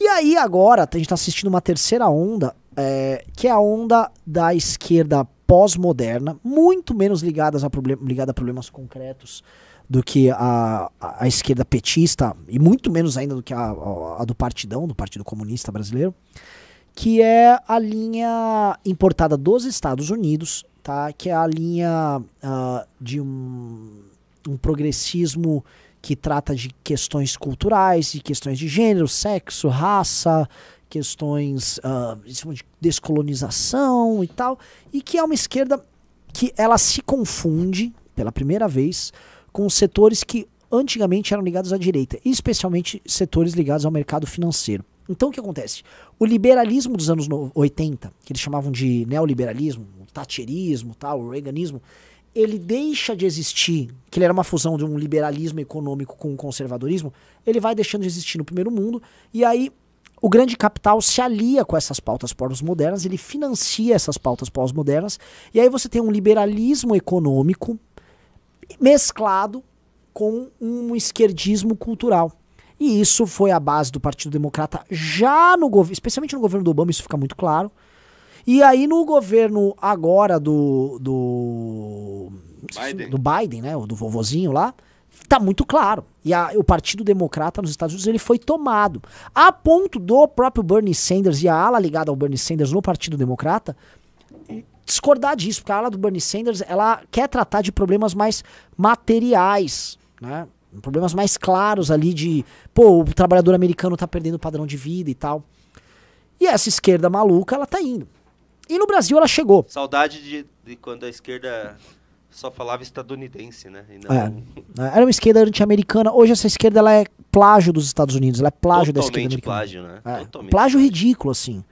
E aí agora a gente está assistindo uma terceira onda, é, que é a onda da esquerda pós-moderna, muito menos ligadas a ligada a problemas concretos do que a, a, a, esquerda petista, e muito menos ainda do que a, a, a do partidão, do Partido Comunista Brasileiro, que é a linha importada dos Estados Unidos, tá? que é a linha uh, de um, um progressismo que trata de questões culturais, de questões de gênero, sexo, raça, questões uh, de descolonização e tal, e que é uma esquerda que ela se confunde pela primeira vez com setores que antigamente eram ligados à direita, especialmente setores ligados ao mercado financeiro. Então o que acontece? O liberalismo dos anos 80, que eles chamavam de neoliberalismo, o thatcherismo, tal, o reaganismo, ele deixa de existir, que ele era uma fusão de um liberalismo econômico com um conservadorismo, ele vai deixando de existir no primeiro mundo, e aí o grande capital se alia com essas pautas pós-modernas, ele financia essas pautas pós-modernas, e aí você tem um liberalismo econômico mesclado com um esquerdismo cultural. E isso foi a base do Partido Democrata já no governo, especialmente no governo do Obama, isso fica muito claro. E aí no governo agora do. do Biden. Do Biden, né? Do vovozinho lá. Tá muito claro. E a, o Partido Democrata nos Estados Unidos ele foi tomado. A ponto do próprio Bernie Sanders e a ala ligada ao Bernie Sanders no Partido Democrata discordar disso, porque a ala do Bernie Sanders ela quer tratar de problemas mais materiais, né? Problemas mais claros ali de, pô, o trabalhador americano tá perdendo o padrão de vida e tal. E essa esquerda maluca, ela tá indo. E no Brasil ela chegou. Saudade de, de quando a esquerda só falava estadunidense, né? Não... É, né? era uma esquerda anti-americana. Hoje essa esquerda ela é plágio dos Estados Unidos, ela é plágio Totalmente da esquerda americana. Plágio, né? É, Totalmente plágio ridículo, assim.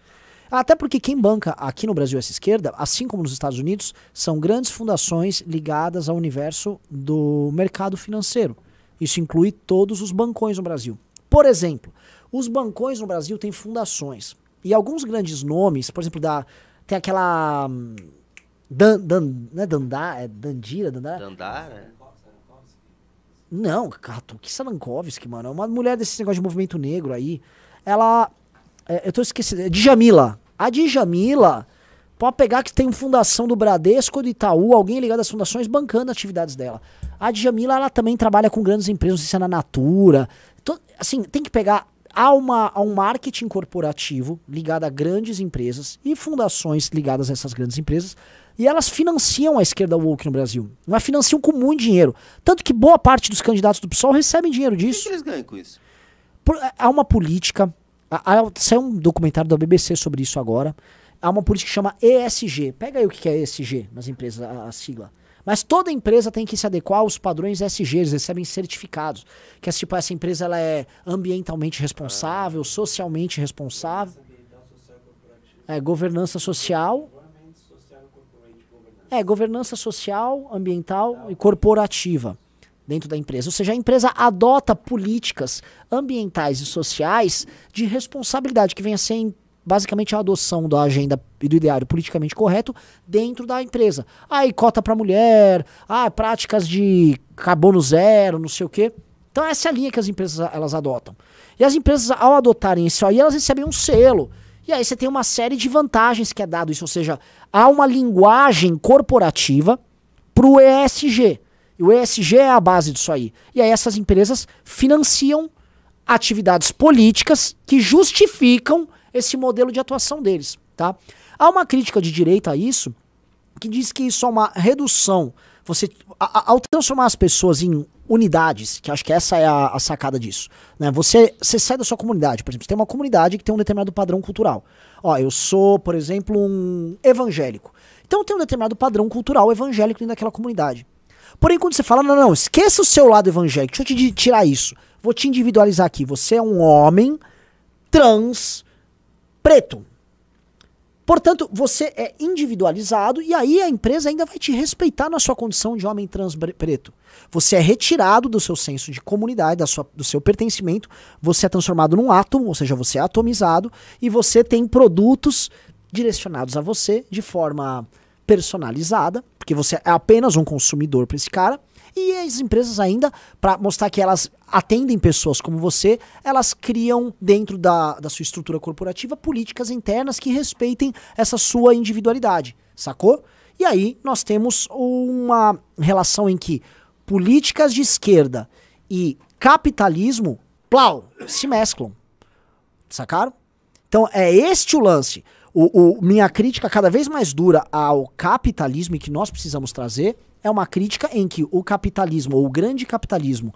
Até porque quem banca aqui no Brasil essa esquerda, assim como nos Estados Unidos, são grandes fundações ligadas ao universo do mercado financeiro. Isso inclui todos os bancões no Brasil. Por exemplo, os bancões no Brasil têm fundações. E alguns grandes nomes, por exemplo, da tem aquela. Hum, dan, dan, não é Dandá? É Dandira? Dandá? Dandá, né? Não, Cato, que Salankovski, mano. É uma mulher desse negócio de movimento negro aí. Ela. É, eu tô esquecendo. É Djamila. A Djamila. Pode pegar que tem fundação do Bradesco, do Itaú, alguém ligado às fundações bancando atividades dela. A Djamila, ela também trabalha com grandes empresas, não sei se é na Natura. Tô, assim, tem que pegar há, uma, há um marketing corporativo ligado a grandes empresas e fundações ligadas a essas grandes empresas. E elas financiam a esquerda woke no Brasil. Mas financiam com muito dinheiro. Tanto que boa parte dos candidatos do PSOL recebem dinheiro disso. O que eles ganham com isso? Por, é, há uma política. Há, há, saiu um documentário da BBC sobre isso agora. Há uma política que chama ESG. Pega aí o que é ESG nas empresas, a, a sigla. Mas toda empresa tem que se adequar aos padrões SG, eles recebem certificados. Que é, tipo, essa empresa ela é ambientalmente responsável, socialmente responsável. É, governança social. É, governança social, ambiental e corporativa dentro da empresa. Ou seja, a empresa adota políticas ambientais e sociais de responsabilidade que vem a ser basicamente a adoção da agenda e do ideário politicamente correto dentro da empresa. Aí cota para mulher, ah, práticas de carbono zero, não sei o quê. Então essa é a linha que as empresas elas adotam. E as empresas ao adotarem isso aí, elas recebem um selo. E aí você tem uma série de vantagens que é dado isso, ou seja, há uma linguagem corporativa para o ESG. E o ESG é a base disso aí. E aí essas empresas financiam atividades políticas que justificam esse modelo de atuação deles, tá? Há uma crítica de direita a isso, que diz que isso é uma redução. Você, ao transformar as pessoas em unidades, que acho que essa é a, a sacada disso. Né? Você, você, sai da sua comunidade, por exemplo, você tem uma comunidade que tem um determinado padrão cultural. Ó, eu sou, por exemplo, um evangélico. Então tem um determinado padrão cultural evangélico dentro daquela comunidade. Porém, quando você fala, não, não, esqueça o seu lado evangélico, deixa eu te tirar isso. Vou te individualizar aqui. Você é um homem trans, preto. Portanto, você é individualizado e aí a empresa ainda vai te respeitar na sua condição de homem trans preto. Você é retirado do seu senso de comunidade, da sua, do seu pertencimento, você é transformado num átomo, ou seja, você é atomizado e você tem produtos direcionados a você de forma personalizada, porque você é apenas um consumidor para esse cara. E as empresas ainda, para mostrar que elas atendem pessoas como você, elas criam dentro da, da sua estrutura corporativa políticas internas que respeitem essa sua individualidade, sacou? E aí nós temos uma relação em que políticas de esquerda e capitalismo, plau, se mesclam. Sacaram? Então é este o lance. O, o, minha crítica cada vez mais dura ao capitalismo e que nós precisamos trazer é uma crítica em que o capitalismo, ou o grande capitalismo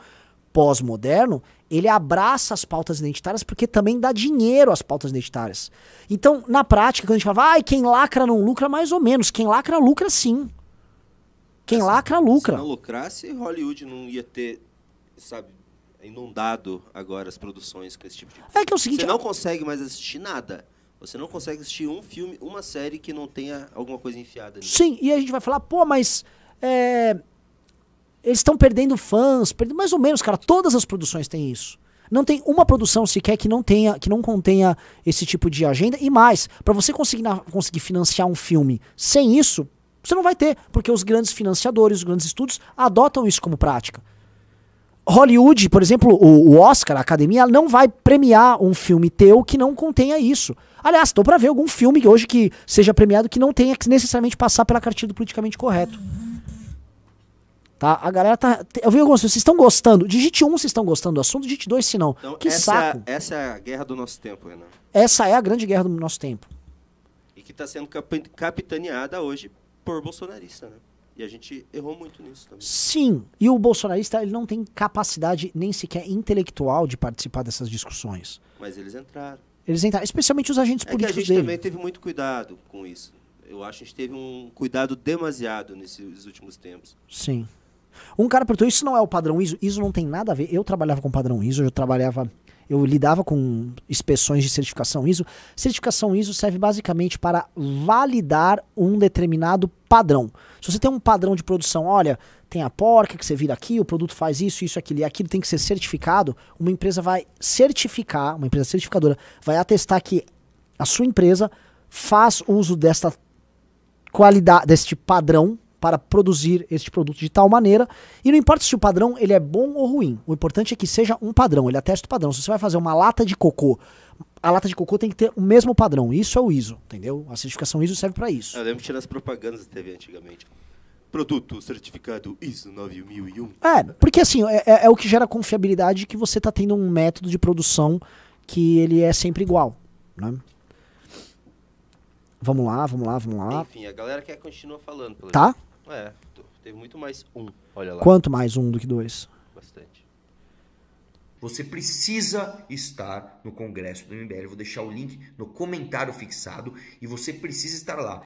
pós-moderno, ele abraça as pautas identitárias porque também dá dinheiro às pautas identitárias. Então, na prática, quando a gente fala, ah, quem lacra não lucra, mais ou menos. Quem lacra, lucra sim. Quem lacra, lucra. Se não lucrasse, Hollywood não ia ter, sabe, inundado agora as produções com esse tipo de coisa. É que é o seguinte... Você não consegue mais assistir nada. Você não consegue assistir um filme, uma série que não tenha alguma coisa enfiada. Nisso. Sim, e a gente vai falar, pô, mas é, eles estão perdendo fãs, perdendo, mais ou menos, cara, todas as produções têm isso. Não tem uma produção sequer que não tenha, que não contenha esse tipo de agenda e mais, para você conseguir, conseguir financiar um filme sem isso, você não vai ter, porque os grandes financiadores, os grandes estudos adotam isso como prática. Hollywood, por exemplo, o, Oscar, a academia, não vai premiar um filme teu que não contenha isso. Aliás, estou para ver algum filme hoje que seja premiado que não tenha que necessariamente passar pela cartilha do politicamente correto. Uhum. Tá? A galera tá. Eu vi algumas pessoas, vocês estão gostando. Digite um se estão gostando do assunto, digite dois se não. Então, que essa, é saco. Essa é a guerra do nosso tempo, Renan. Essa é a grande guerra do nosso tempo. E que está sendo capitaneada hoje por bolsonarista, né? E a gente errou muito nisso também. Sim, e o bolsonarista ele não tem capacidade nem sequer intelectual de participar dessas discussões. Mas eles entraram. Eles entraram, especialmente os agentes é políticos. Que a gente dele. também teve muito cuidado com isso. Eu acho que a gente teve um cuidado demasiado nesses últimos tempos. Sim. Um cara perguntou: Isso não é o padrão ISO? ISO não tem nada a ver. Eu trabalhava com padrão ISO, eu trabalhava. Eu lidava com inspeções de certificação ISO. Certificação ISO serve basicamente para validar um determinado padrão. Se você tem um padrão de produção, olha, tem a porca que você vira aqui, o produto faz isso, isso, aquilo, e aquilo tem que ser certificado, uma empresa vai certificar, uma empresa certificadora vai atestar que a sua empresa faz uso desta qualidade, deste padrão para produzir este produto de tal maneira. E não importa se o padrão ele é bom ou ruim, o importante é que seja um padrão, ele atesta o padrão. Se você vai fazer uma lata de cocô, a lata de cocô tem que ter o mesmo padrão. Isso é o ISO, entendeu? A certificação ISO serve para isso. Eu lembro de tirar as propagandas da TV antigamente. Produto certificado ISO 9001. É, porque assim, é, é, é o que gera confiabilidade que você está tendo um método de produção que ele é sempre igual, né? Vamos lá, vamos lá, vamos lá. Enfim, a galera quer continuar falando. Tá? Jeito. É, teve muito mais um, olha lá. Quanto mais um do que dois? Bastante. Você precisa estar no congresso do MBL. Eu vou deixar o link no comentário fixado e você precisa estar lá.